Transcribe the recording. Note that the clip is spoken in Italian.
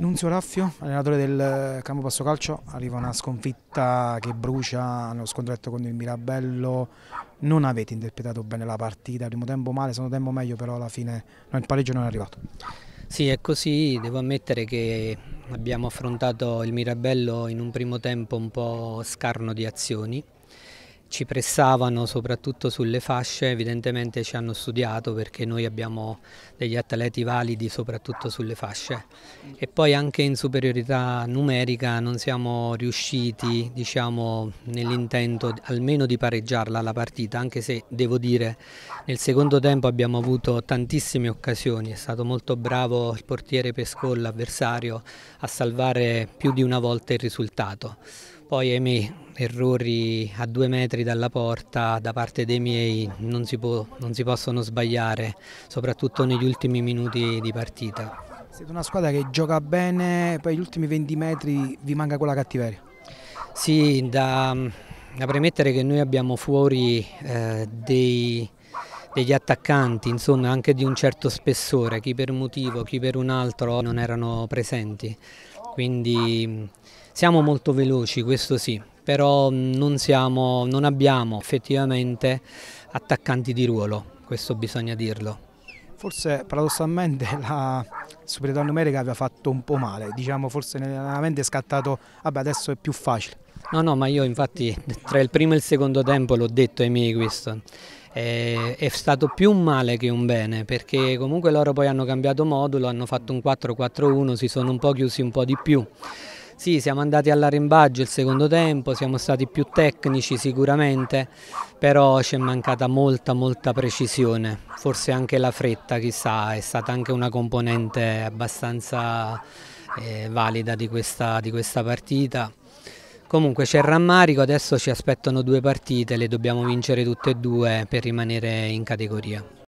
Nunzio Raffio, allenatore del eh, Campo Passo Calcio, arriva una sconfitta che brucia nello scontretto con il Mirabello. Non avete interpretato bene la partita, primo tempo male, secondo tempo meglio, però alla fine no, il pareggio non è arrivato. Sì, è così, devo ammettere che abbiamo affrontato il Mirabello in un primo tempo un po' scarno di azioni, ci pressavano soprattutto sulle fasce, evidentemente ci hanno studiato perché noi abbiamo degli atleti validi soprattutto sulle fasce e poi anche in superiorità numerica non siamo riusciti diciamo, nell'intento almeno di pareggiarla la partita anche se devo dire nel secondo tempo abbiamo avuto tantissime occasioni, è stato molto bravo il portiere Pescol, l'avversario, a salvare più di una volta il risultato. Poi ahimè errori a due metri dalla porta da parte dei miei non si, può, non si possono sbagliare, soprattutto negli ultimi minuti di partita. Siete una squadra che gioca bene, poi gli ultimi 20 metri vi manca quella cattiveria. Sì, da, da premettere che noi abbiamo fuori eh, dei, degli attaccanti, insomma anche di un certo spessore, chi per un motivo, chi per un altro non erano presenti quindi siamo molto veloci, questo sì, però mm, non, siamo, non abbiamo effettivamente attaccanti di ruolo, questo bisogna dirlo. Forse paradossalmente la superiorità numerica vi fatto un po' male, diciamo forse nella mente è scattato, vabbè adesso è più facile. No, no, ma io infatti tra il primo e il secondo tempo l'ho detto ai miei questo è, eh, è, stato più un male che un bene perché comunque loro poi hanno cambiato modulo, hanno fatto un 4-4-1, si sono un po' chiusi un po' di più. Sì, siamo andati all'arembaggio il secondo tempo, siamo stati più tecnici sicuramente, però ci è mancata molta molta precisione, forse anche la fretta chissà, è stata anche una componente abbastanza eh, valida di questa, di questa partita. Comunque c'è il rammarico, adesso ci aspettano due partite, le dobbiamo vincere tutte e due per rimanere in categoria.